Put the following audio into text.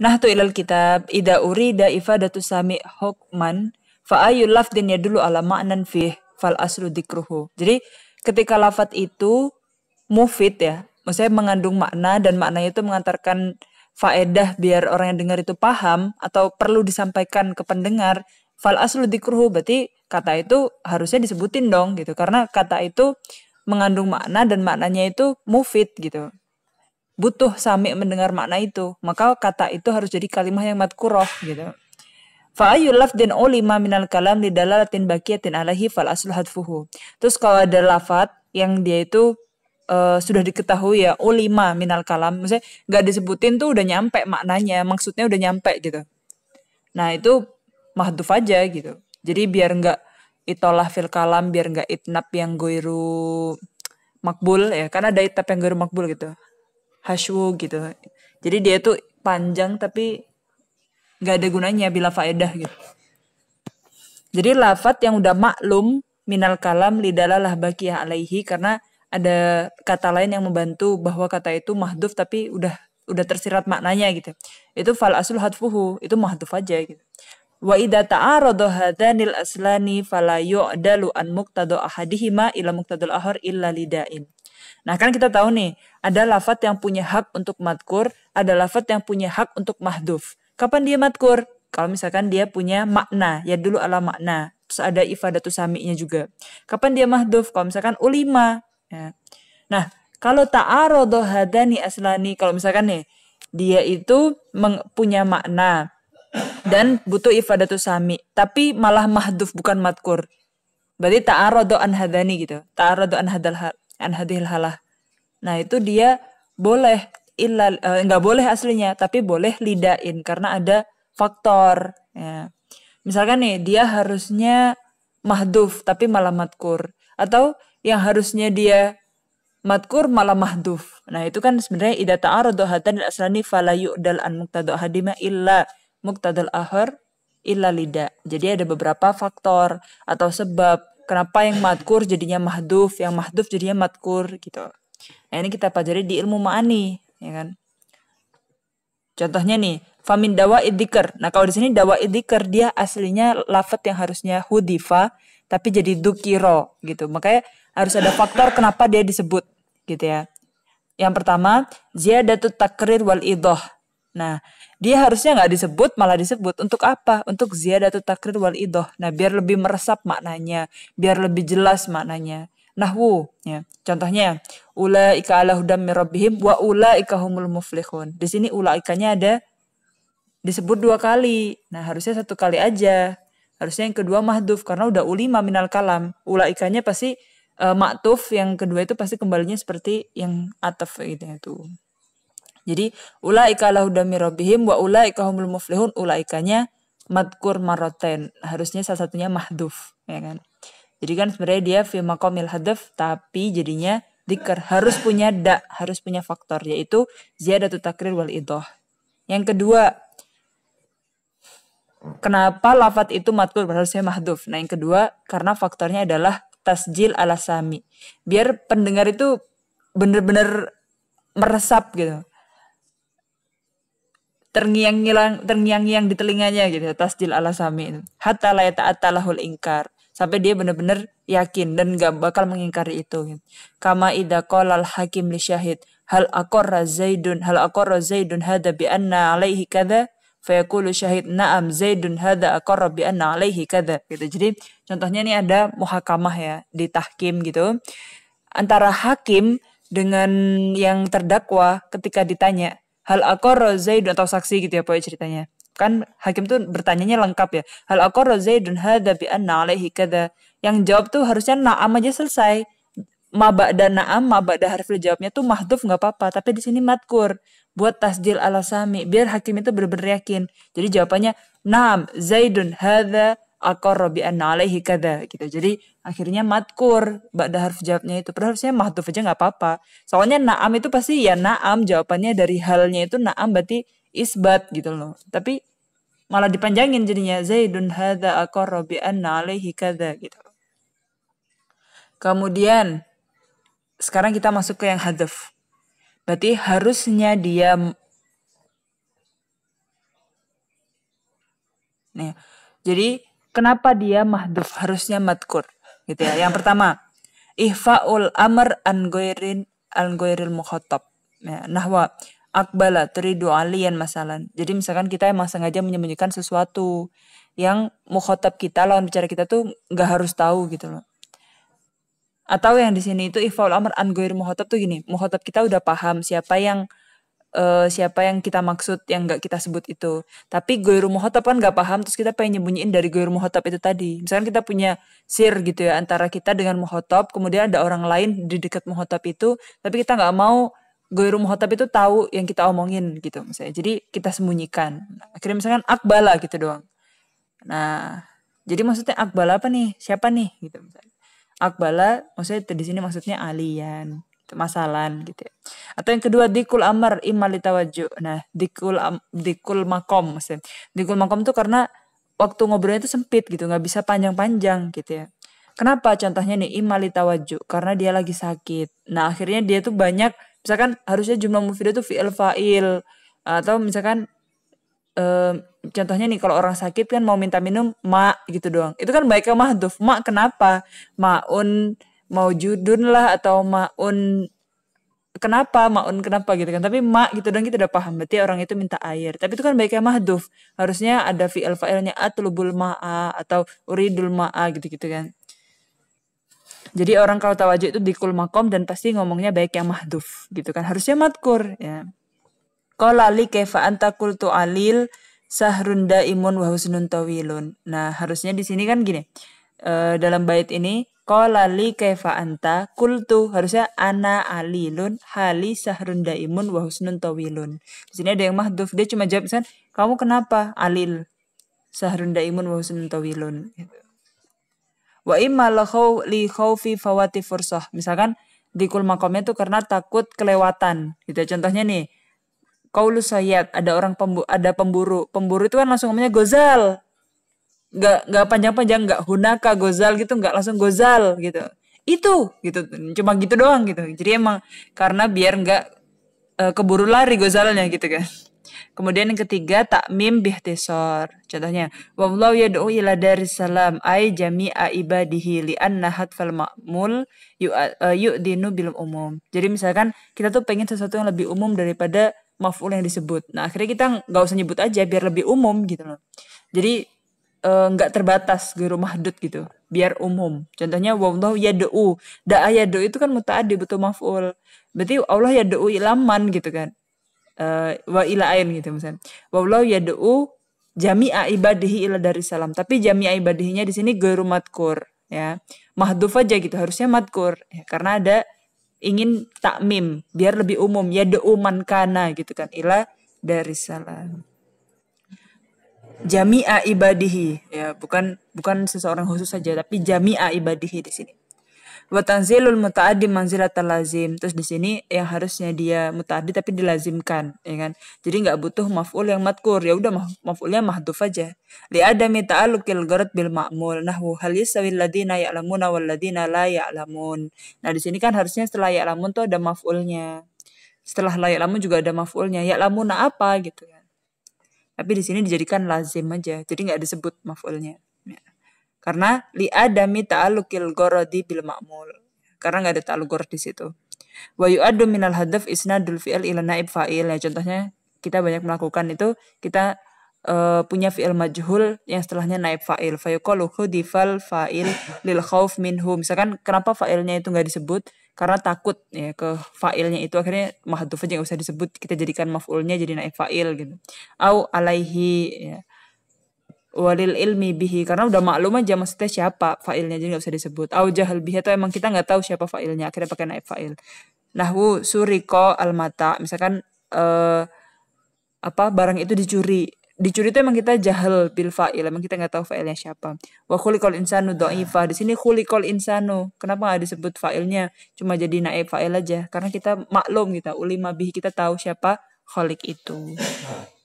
nah tu ilal kitab ida urida datu sami hokman fa laf dinya dulu ala maknan fi fal aslu dikruhu. Jadi ketika lafat itu mufid ya, maksudnya mengandung makna dan maknanya itu mengantarkan faedah biar orang yang dengar itu paham atau perlu disampaikan ke pendengar fal aslu dikruhu berarti kata itu harusnya disebutin dong gitu karena kata itu mengandung makna dan maknanya itu mufid gitu butuh sami mendengar makna itu. Maka kata itu harus jadi kalimat yang matkuroh gitu. dan din ulima minal kalam lidalalatin bakiyatin alahi fal aslu fuhu. Terus kalau ada lafat yang dia itu uh, sudah diketahui ya ulima minal kalam. Maksudnya nggak disebutin tuh udah nyampe maknanya. Maksudnya udah nyampe gitu. Nah itu mahduf aja gitu. Jadi biar nggak itolah fil kalam, biar nggak itnap yang goiru makbul ya. Karena ada itnap yang goiru makbul gitu hashwu gitu jadi dia tuh panjang tapi nggak ada gunanya bila faedah gitu jadi lafat yang udah maklum minal kalam lidalalah bakiyah alaihi karena ada kata lain yang membantu bahwa kata itu mahduf tapi udah udah tersirat maknanya gitu. Itu fal asul hadfuhu, itu mahduf aja gitu. Wa idza ta'arada hadanil aslani fala yu'dalu an muqtada ahadihima ila muqtadal ahar illa lidain. Nah kan kita tahu nih, ada lafat yang punya hak untuk matkur, ada lafat yang punya hak untuk mahduf. Kapan dia matkur? Kalau misalkan dia punya makna, ya dulu ala makna. Terus ada ifadatu sami'nya juga. Kapan dia mahduf? Kalau misalkan ulima. Ya. Nah, kalau ta'arodo hadani aslani, kalau misalkan nih, dia itu punya makna dan butuh ifadatu sami, tapi malah mahduf bukan matkur. Berarti ta'arodo an hadani gitu. Ta'arodo an hadal an hadhil halah. Nah, itu dia boleh illa e, nggak uh, boleh aslinya, tapi boleh lidain karena ada faktor ya. Misalkan nih dia harusnya mahduf tapi malah matkur atau yang harusnya dia matkur malah mahduf. Nah, itu kan sebenarnya idza ta'aradu hatan aslani fala yu'dal an muqtada hadima illa muqtadal ahar illa lidah, Jadi ada beberapa faktor atau sebab Kenapa yang madkur jadinya mahduf, yang mahduf jadinya madkur gitu. Nah, ini kita pelajari di ilmu ma'ani, ya kan? Contohnya nih, famin dawa idiker. Nah, kalau di sini dawa idiker dia aslinya lafat yang harusnya hudifa tapi jadi dukiro gitu. Makanya harus ada faktor kenapa dia disebut gitu ya. Yang pertama, ziyadatu takrir wal idoh Nah, dia harusnya nggak disebut, malah disebut untuk apa? Untuk ziyadatu takrir wal idoh. Nah, biar lebih meresap maknanya, biar lebih jelas maknanya. Nah, Nahwu, ya. Contohnya, ula ika ala hudam mirabihim wa ula ika humul muflihun. Di sini ula ikanya ada disebut dua kali. Nah, harusnya satu kali aja. Harusnya yang kedua mahduf karena udah ulima minal kalam. Ula ikanya pasti uh, maktuf, yang kedua itu pasti kembalinya seperti yang ataf gitu ya, jadi ulaika lahudami rabbihim wa ulaika humul muflihun ulaikanya madkur maroten. Harusnya salah satunya mahduf, ya kan? Jadi kan sebenarnya dia fi maqamil hadaf tapi jadinya dikar harus punya da, harus punya faktor yaitu ziyadatu takrir wal idoh. Yang kedua, kenapa lafat itu matkul harusnya mahduf? Nah, yang kedua karena faktornya adalah tasjil ala sami. Biar pendengar itu bener-bener meresap gitu terngiang-ngiang terngiang-ngiang di telinganya gitu tasdil sami hatta la ta'atalahul ingkar sampai dia benar-benar yakin dan gak bakal mengingkari itu gitu. kama ida qalal hakim li syahid hal aqarra zaidun hal aqarra zaidun hada bi anna alaihi kada fayaqulu syahid na'am zaidun hada aqarra bi anna alaihi kada gitu jadi contohnya ini ada muhakamah ya di tahkim gitu antara hakim dengan yang terdakwa ketika ditanya hal akor Zaid atau saksi gitu ya pokoknya ceritanya. Kan hakim tuh bertanyanya lengkap ya. Hal akor Zaidun haza bi anna alaihi kada. Yang jawab tuh harusnya na'am aja selesai. mabak dan na'am, mabak dah harfil jawabnya tuh mahduf nggak apa-apa. Tapi di sini matkur. Buat tasjil sami Biar hakim itu bener yakin. Jadi jawabannya, Naam, Zaidun haza akor robi alaihi kada gitu. Jadi akhirnya matkur ba'da harf jawabnya itu. Padahal harusnya mahtuf aja nggak apa-apa. Soalnya naam itu pasti ya naam jawabannya dari halnya itu naam berarti isbat gitu loh. Tapi malah dipanjangin jadinya Zaidun hadza akor robi alaihi kada gitu. Kemudian sekarang kita masuk ke yang hadaf. Berarti harusnya dia Nih, jadi kenapa dia mahduf harusnya matkur gitu ya. Yang pertama, ihfaul amr an ghairin an ghairil mukhatab. Ya, nahwa akbala turidu alian masalan. Jadi misalkan kita emang sengaja menyembunyikan sesuatu yang mukhotab kita lawan bicara kita tuh nggak harus tahu gitu loh. Atau yang di sini itu ifaul amr an goiril mukhotab tuh gini, mukhotab kita udah paham siapa yang uh, siapa yang kita maksud yang nggak kita sebut itu. Tapi goiru muhotab kan nggak paham terus kita pengen nyembunyiin dari goiru muhotab itu tadi. Misalkan kita punya sir gitu ya antara kita dengan muhotab, kemudian ada orang lain di dekat muhotab itu, tapi kita nggak mau goiru muhotab itu tahu yang kita omongin gitu misalnya. Jadi kita sembunyikan. Akhirnya misalkan akbala gitu doang. Nah, jadi maksudnya akbala apa nih? Siapa nih gitu misalnya. Akbala maksudnya di sini maksudnya alian Gitu, masalan gitu ya. Atau yang kedua dikul amar imal Nah, dikul am, dikul makom maksudnya. Dikul makom tuh karena waktu ngobrolnya itu sempit gitu, nggak bisa panjang-panjang gitu ya. Kenapa? Contohnya nih imali karena dia lagi sakit. Nah, akhirnya dia tuh banyak misalkan harusnya jumlah mufida tuh fi'il fa'il atau misalkan eh, contohnya nih kalau orang sakit kan mau minta minum ma gitu doang. Itu kan baiknya mahduf. Ma kenapa? Maun mau judun lah atau maun kenapa maun kenapa gitu kan tapi ma gitu dong kita udah paham berarti orang itu minta air tapi itu kan baiknya mahduf harusnya ada fi'il fa'ilnya atlubul ma'a atau uridul ma'a gitu-gitu kan jadi orang kalau tawajud itu dikul makom dan pasti ngomongnya baik yang mahduf gitu kan harusnya matkur ya Kalau ali kefa anta kultu alil sahrunda imun wahusnun tawilun nah harusnya di sini kan gini eh, dalam bait ini Kola li kefa anta? Kultu harusnya ana alilun hali sahrun daimun wa husnun tawilun. Di sini ada yang mahdhuf dia cuma jawab kan kamu kenapa? Alil sahrun daimun wa husnun tawilun gitu. Wa imma li khawfi fawati fursah. Misalkan di kul makomnya itu karena takut kelewatan. Gitu ya. contohnya nih. Kaulu sayyad, ada orang pembu ada pemburu. Pemburu itu kan langsung namanya gozal nggak nggak panjang-panjang nggak hunaka gozal gitu nggak langsung gozal gitu itu gitu cuma gitu doang gitu jadi emang karena biar nggak uh, keburu lari gozalnya gitu kan kemudian yang ketiga mim tesor contohnya wallahu yad'u ila salam ay jami'a ibadihi li anna hatfal ma'mul eh, nu bil umum jadi misalkan kita tuh pengen sesuatu yang lebih umum daripada maf'ul yang disebut nah akhirnya kita nggak usah nyebut aja biar lebih umum gitu loh jadi Eh, nggak uh, terbatas guru mahdud gitu biar umum contohnya wallahu yad'u da'a yad'u itu kan muta'adi betul maf'ul berarti Allah yad'u ilaman gitu kan uh, wa ilain gitu misalnya wallahu yad'u jami'a ibadihi ilah dari salam tapi jami'a ibadihinya di sini guru matkur ya mahdufa aja gitu harusnya matkur ya, karena ada ingin takmim biar lebih umum ya deuman kana gitu kan ilah dari salam jami'a ibadihi ya bukan bukan seseorang khusus saja tapi jami'a ibadihi di sini wa tanzilul muta'addi manzilatal lazim terus di sini yang harusnya dia muta'addi tapi dilazimkan ya kan jadi nggak butuh maf'ul yang matkur ya udah maf'ulnya mahdhuf aja li adami ta'alluqil gharad bil ma'mul nahwu hal yasawi alladziina ya'lamuna wal ladziina la ya'lamun nah di sini kan harusnya setelah ya'lamun tuh ada maf'ulnya setelah la ya'lamun juga ada maf'ulnya ya'lamuna apa gitu ya tapi di sini dijadikan lazim aja jadi nggak disebut maf'ulnya ya. karena li adami ta'alluqil gorodi bil ma'mul karena nggak ada ta'alluq gorod di situ wa yu'addu minal hadaf isnadul fi'il ila naib fa'il ya contohnya kita banyak melakukan itu kita uh, punya fi'il majhul yang setelahnya naib fa'il fa yuqalu khudifal fa'il lil khauf minhu misalkan kenapa fa'ilnya itu nggak disebut karena takut ya ke fa'ilnya itu akhirnya mahdhuf aja usah disebut kita jadikan maf'ulnya jadi naif fa'il gitu au alaihi ya walil ilmi bihi karena udah maklum aja maksudnya siapa fa'ilnya jadi nggak usah disebut au jahal bihi atau emang kita nggak tahu siapa fa'ilnya akhirnya pakai naif fa'il nahwu suriko mata misalkan eh, apa barang itu dicuri dicuri itu emang kita jahil bil fa'il emang kita nggak tahu fa'ilnya siapa wa khuliqal insanu dha'ifa di sini khuliqal insanu kenapa nggak disebut fa'ilnya cuma jadi naib fa'il aja karena kita maklum kita gitu. ulima bih kita tahu siapa khaliq itu nah,